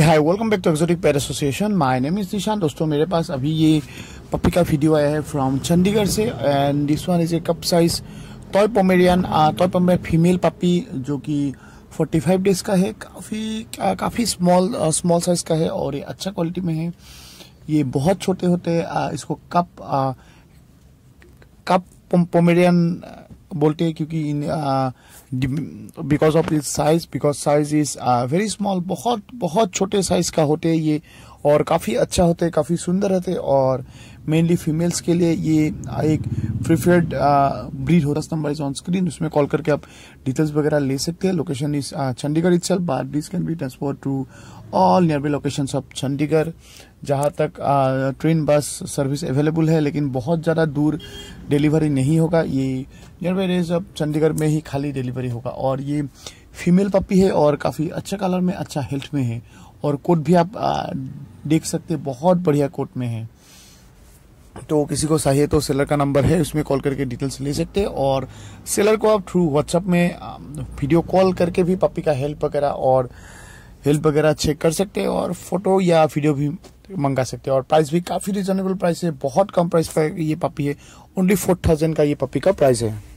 high welcome back to exotic pair association my name is Nishan दोस्तों मेरे पास अभी ये पप्पी का वीडियो आया है फ्रॉम चंडीगढ़ से and this one is a cup size toy Pomeranian toy Pomeranian female puppy जो कि 45 डेज का है काफ़ी काफ़ी स्मॉल स्मॉल साइज़ का है और ये अच्छा क्वालिटी में है ये बहुत छोटे होते हैं uh, इसको कप आ, कप पोमेरियन बोलते हैं क्योंकि इन because of this size because size is very small बहुत बहुत छोटे साइज का होते हैं ये और काफ़ी अच्छा होते काफ़ी सुंदर रहते और मेनली फीमेल्स के लिए ये एक प्रिफर्ड ब्रीड हो है नंबर इज ऑन स्क्रीन उसमें कॉल करके आप डिटेल्स वगैरह ले सकते हैं location is Chandigarh itself bar breed can be transport to all nearby location of Chandigarh जहाँ तक ट्रेन बस सर्विस अवेलेबल है लेकिन बहुत ज़्यादा दूर डिलीवरी नहीं होगा ये nearby range of Chandigarh में ही खाली डिलीवरी होगा और ये फीमेल पप्पी है और काफ़ी अच्छा कलर में अच्छा हेल्थ में है और कोट भी आप आ, देख सकते हैं बहुत बढ़िया कोट में है तो किसी को चाहिए तो सेलर का नंबर है उसमें कॉल करके डिटेल्स ले सकते हैं और सेलर को आप थ्रू व्हाट्सअप में वीडियो um, कॉल करके भी पप्पी का हेल्प वगैरह और हेल्प वगैरह चेक कर सकते हैं और फोटो या वीडियो भी मंगा सकते हैं और प्राइस भी काफ़ी रिजनेबल प्राइस है बहुत कम प्राइस का ये पपी है ओनली फोर थाउजेंड का ये पपी का प्राइस है